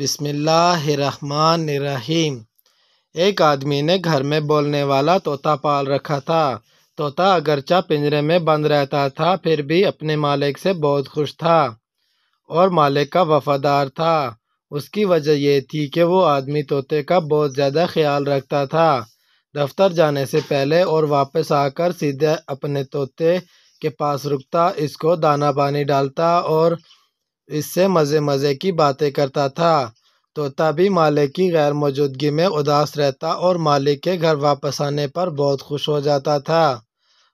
बिसमीम एक आदमी ने घर में बोलने वाला तोता पाल रखा था तोता अगरचा पिंजरे में बंद रहता था फिर भी अपने मालिक से बहुत खुश था और मालिक का वफादार था उसकी वजह यह थी कि वो आदमी तोते का बहुत ज़्यादा ख्याल रखता था दफ्तर जाने से पहले और वापस आकर सीधे अपने तोते के पास रुकता इसको दाना पानी डालता और इससे मज़े मज़े की बातें करता था तोता भी मालिक की गैर मौजूदगी में उदास रहता और मालिक के घर वापस आने पर बहुत खुश हो जाता था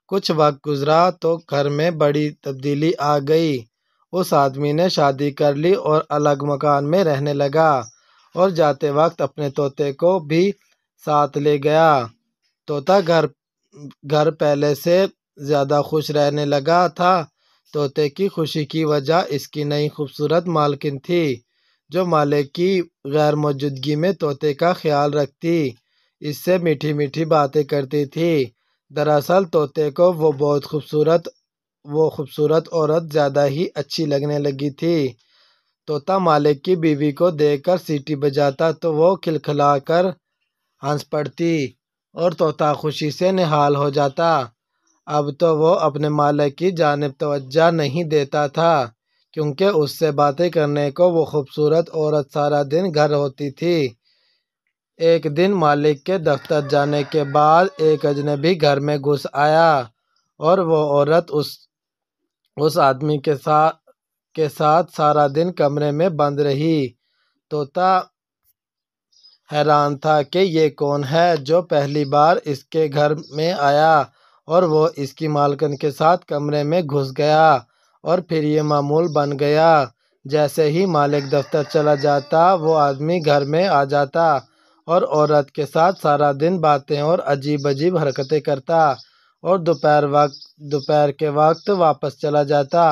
कुछ वक्त गुजरा तो घर में बड़ी तब्दीली आ गई उस आदमी ने शादी कर ली और अलग मकान में रहने लगा और जाते वक्त अपने तोते को भी साथ ले गया तोता घर घर पहले से ज़्यादा खुश रहने लगा था तोते की खुशी की वजह इसकी नई खूबसूरत मालकिन थी जो मालिक की गैर मौजूदगी में तोते का ख्याल रखती इससे मीठी मीठी बातें करती थी दरअसल तोते को वो बहुत खूबसूरत वो खूबसूरत औरत ज़्यादा ही अच्छी लगने लगी थी तोता मालिक की बीवी को देखकर सीटी बजाता तो वो खिलखिलाकर हंस पड़ती और तोता खुशी से निहाल हो जाता अब तो वो अपने मालिक की जानब तवज्जो नहीं देता था क्योंकि उससे बातें करने को वो खूबसूरत औरत सारा दिन घर होती थी एक दिन मालिक के दफ्तर जाने के बाद एक अजनबी घर में घुस आया और वो औरत उस उस आदमी के साथ के साथ सारा दिन कमरे में बंद रही तोता हैरान था कि ये कौन है जो पहली बार इसके घर में आया और वह इसकी मालकन के साथ कमरे में घुस गया और फिर ये मामूल बन गया जैसे ही मालिक दफ्तर चला जाता वो आदमी घर में आ जाता और औरत के साथ सारा दिन बातें और अजीब अजीब हरकतें करता और दोपहर वक्त दोपहर के वक्त वापस चला जाता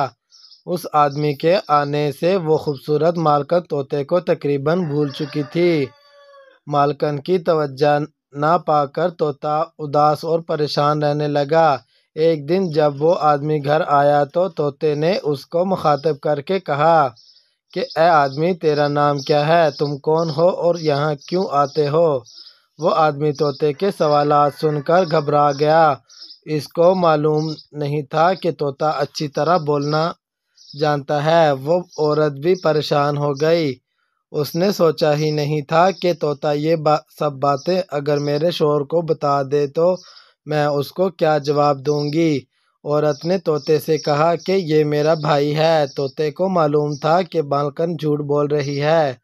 उस आदमी के आने से वो खूबसूरत मालकन तोते को तकरीबन भूल चुकी थी मालकन की तवज्जा ना पाकर तोता उदास और परेशान रहने लगा एक दिन जब वो आदमी घर आया तो तोते ने उसको मुखातब करके कहा कि ए आदमी तेरा नाम क्या है तुम कौन हो और यहाँ क्यों आते हो वो आदमी तोते के सवाल सुनकर घबरा गया इसको मालूम नहीं था कि तोता अच्छी तरह बोलना जानता है वो औरत भी परेशान हो गई उसने सोचा ही नहीं था कि तोता ये बा, सब बातें अगर मेरे शोर को बता दे तो मैं उसको क्या जवाब दूंगी औरत ने तोते से कहा कि ये मेरा भाई है तोते को मालूम था कि बालकन झूठ बोल रही है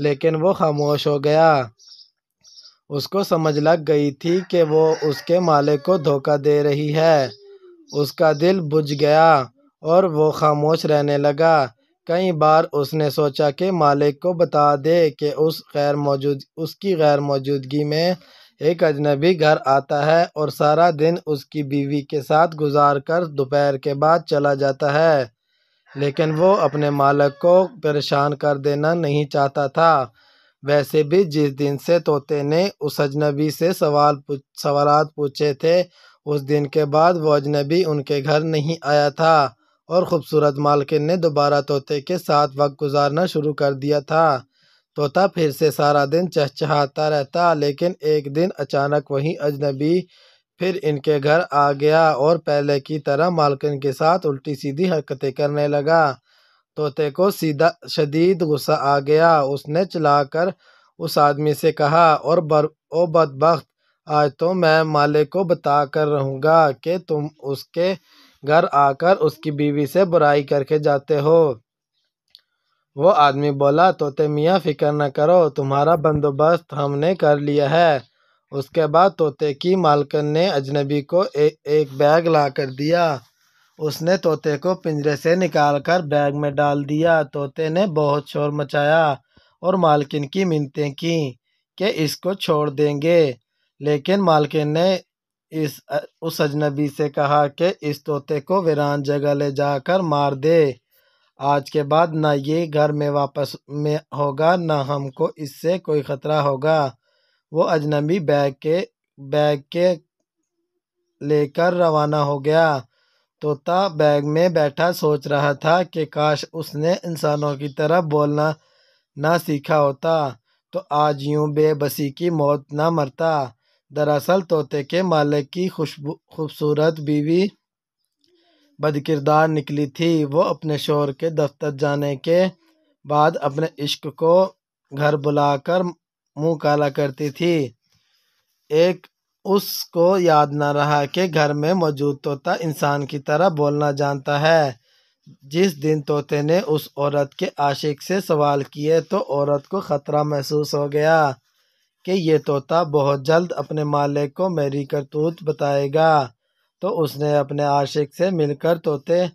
लेकिन वो खामोश हो गया उसको समझ लग गई थी कि वो उसके मालिक को धोखा दे रही है उसका दिल बुझ गया और वो खामोश रहने लगा कई बार उसने सोचा कि मालिक को बता दे कि उस गैर मौजूद उसकी गैर मौजूदगी में एक अजनबी घर आता है और सारा दिन उसकी बीवी के साथ गुजार कर दोपहर के बाद चला जाता है लेकिन वो अपने मालक को परेशान कर देना नहीं चाहता था वैसे भी जिस दिन से तोते ने उस अजनबी से सवाल पूछ सवाल पूछे थे उस दिन के बाद वो अजनबी उनके घर नहीं आया था और ख़ूबसूरत मालकिन ने दोबारा तोते के साथ वक्त गुजारना शुरू कर दिया था तोता फिर से सारा दिन चहचहाता रहता लेकिन एक दिन अचानक वही अजनबी फिर इनके घर आ गया और पहले की तरह मालकिन के साथ उल्टी सीधी हरकतें करने लगा तोते को सीधा शदीद गुस्सा आ गया उसने चलाकर उस आदमी से कहा और बर ओ बदबख्त आज तो मैं मालिक को बता कर रहूँगा कि तुम उसके घर आकर उसकी बीवी से बुराई करके जाते हो वो आदमी बोला तोते मियाँ फ़िक्र न करो तुम्हारा बंदोबस्त हमने कर लिया है उसके बाद तोते की मालकन ने अजनबी को ए, एक बैग ला कर दिया उसने तोते को पिंजरे से निकाल कर बैग में डाल दिया तोते ने बहुत शोर मचाया और मालकिन की मिनतें की कि इसको छोड़ देंगे लेकिन मालकिन ने इस उस अजनबी से कहा कि इस तोते को वीरान जगह ले जाकर मार दे आज के बाद ना ये घर में वापस में होगा ना हमको इससे कोई ख़तरा होगा वो अजनबी बैग के बैग के लेकर रवाना हो गया तोता बैग में बैठा सोच रहा था कि काश उसने इंसानों की तरह बोलना ना सीखा होता तो आज यूं बेबसी की मौत ना मरता दरअसल तोते के मालिक की खुशबू खूबसूरत बीवी बदकिरदार निकली थी वो अपने शोर के दफ्तर जाने के बाद अपने इश्क को घर बुलाकर मुंह काला करती थी एक उसको याद ना रहा कि घर में मौजूद तोता इंसान की तरह बोलना जानता है जिस दिन तोते ने उस औरत के आशिक से सवाल किए तो औरत को ख़तरा महसूस हो गया कि ये तोता बहुत जल्द अपने मालिक को मेरी करतूत बताएगा तो उसने अपने आशिक से मिलकर तोते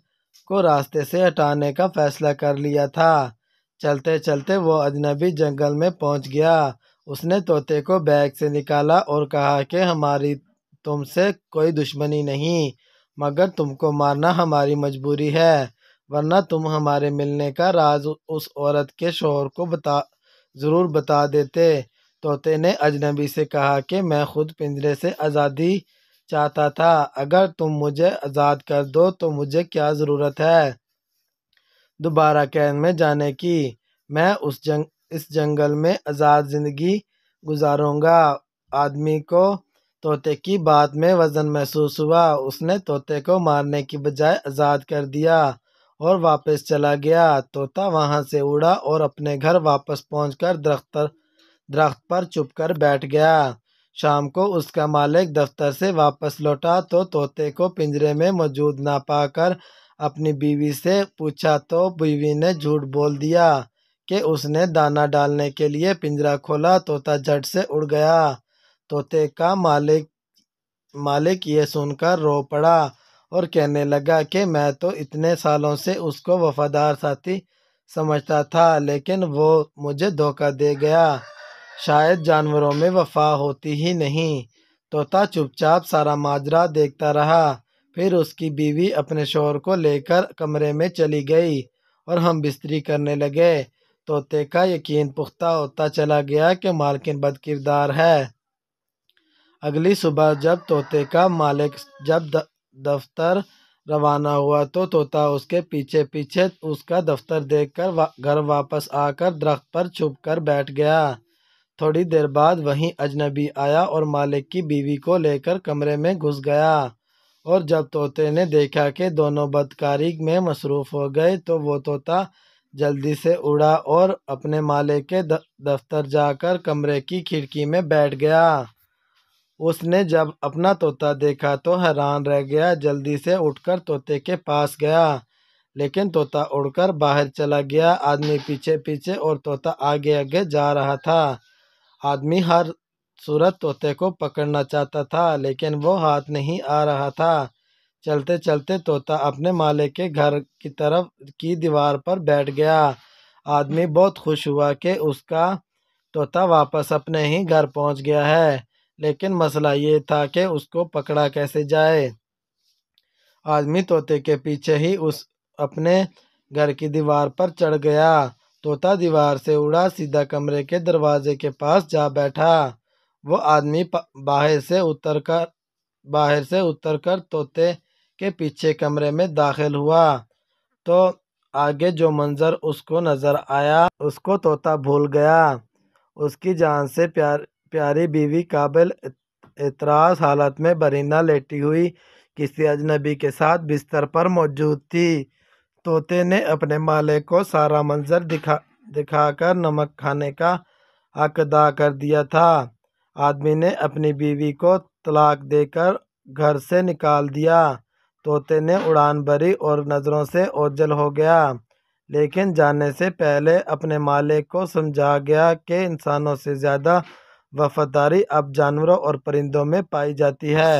को रास्ते से हटाने का फैसला कर लिया था चलते चलते वो अजनबी जंगल में पहुंच गया उसने तोते को बैग से निकाला और कहा कि हमारी तुमसे कोई दुश्मनी नहीं मगर तुमको मारना हमारी मजबूरी है वरना तुम हमारे मिलने का राज उस औरत के शोर को बता ज़रूर बता देते तोते ने अजनबी से कहा कि मैं खुद पिंजरे से आज़ादी चाहता था अगर तुम मुझे आज़ाद कर दो तो मुझे क्या ज़रूरत है दोबारा कैद में जाने की मैं उस जंग इस जंगल में आज़ाद ज़िंदगी गुजारूंगा आदमी को तोते की बात में वज़न महसूस हुआ उसने तोते को मारने की बजाय आज़ाद कर दिया और वापस चला गया तोता वहाँ से उड़ा और अपने घर वापस पहुँच कर दरख्तर दरख्त पर चुप कर बैठ गया शाम को उसका मालिक दफ्तर से वापस लौटा तो तोते को पिंजरे में मौजूद ना पाकर अपनी बीवी से पूछा तो बीवी ने झूठ बोल दिया कि उसने दाना डालने के लिए पिंजरा खोला तोता झट से उड़ गया तोते का मालिक मालिक ये सुनकर रो पड़ा और कहने लगा कि मैं तो इतने सालों से उसको वफादार साथी समझता था लेकिन वो मुझे धोखा दे गया शायद जानवरों में वफा होती ही नहीं तोता चुपचाप सारा माजरा देखता रहा फिर उसकी बीवी अपने शोर को लेकर कमरे में चली गई और हम बिस्तरी करने लगे तोते का यकीन पुख्ता होता चला गया कि मालकिन बदकिरदार है अगली सुबह जब तोते का मालिक जब द, दफ्तर रवाना हुआ तो तोता उसके पीछे पीछे उसका दफ्तर देखकर वा, घर वापस आकर दरख्त पर छुप कर बैठ गया थोड़ी देर बाद वहीं अजनबी आया और मालिक की बीवी को लेकर कमरे में घुस गया और जब तोते ने देखा कि दोनों बदकारी में मसरूफ़ हो गए तो वो तोता जल्दी से उड़ा और अपने मालिक के दफ्तर जाकर कमरे की खिड़की में बैठ गया उसने जब अपना तोता देखा तो हैरान रह गया जल्दी से उठकर तोते के पास गया लेकिन तोता उड़कर बाहर चला गया आदमी पीछे पीछे और तोता आगे आगे जा रहा था आदमी हर सूरत तोते को पकड़ना चाहता था लेकिन वो हाथ नहीं आ रहा था चलते चलते तोता अपने मालिक के घर की तरफ की दीवार पर बैठ गया आदमी बहुत खुश हुआ कि उसका तोता वापस अपने ही घर पहुंच गया है लेकिन मसला ये था कि उसको पकड़ा कैसे जाए आदमी तोते के पीछे ही उस अपने घर की दीवार पर चढ़ गया तोता दीवार से उड़ा सीधा कमरे के दरवाजे के पास जा बैठा वो आदमी बाहर से उतर कर बाहर से उतर कर तोते के पीछे कमरे में दाखिल हुआ तो आगे जो मंज़र उसको नज़र आया उसको तोता भूल गया उसकी जान से प्यार प्यारी बीवी काबिल इतराज़ हालत में बरीना लेटी हुई किसी अजनबी के साथ बिस्तर पर मौजूद थी तोते ने अपने मालिक को सारा मंजर दिखा दिखाकर नमक खाने का हक अदा कर दिया था आदमी ने अपनी बीवी को तलाक देकर घर से निकाल दिया तोते ने उड़ान भरी और नज़रों से ओझल हो गया लेकिन जाने से पहले अपने मालिक को समझा गया कि इंसानों से ज़्यादा वफादारी अब जानवरों और परिंदों में पाई जाती है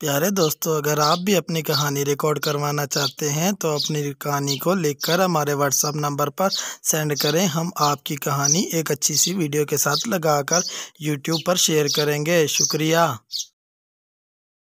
प्यारे दोस्तों अगर आप भी अपनी कहानी रिकॉर्ड करवाना चाहते हैं तो अपनी कहानी को लिखकर हमारे व्हाट्सएप नंबर पर सेंड करें हम आपकी कहानी एक अच्छी सी वीडियो के साथ लगाकर यूट्यूब पर शेयर करेंगे शुक्रिया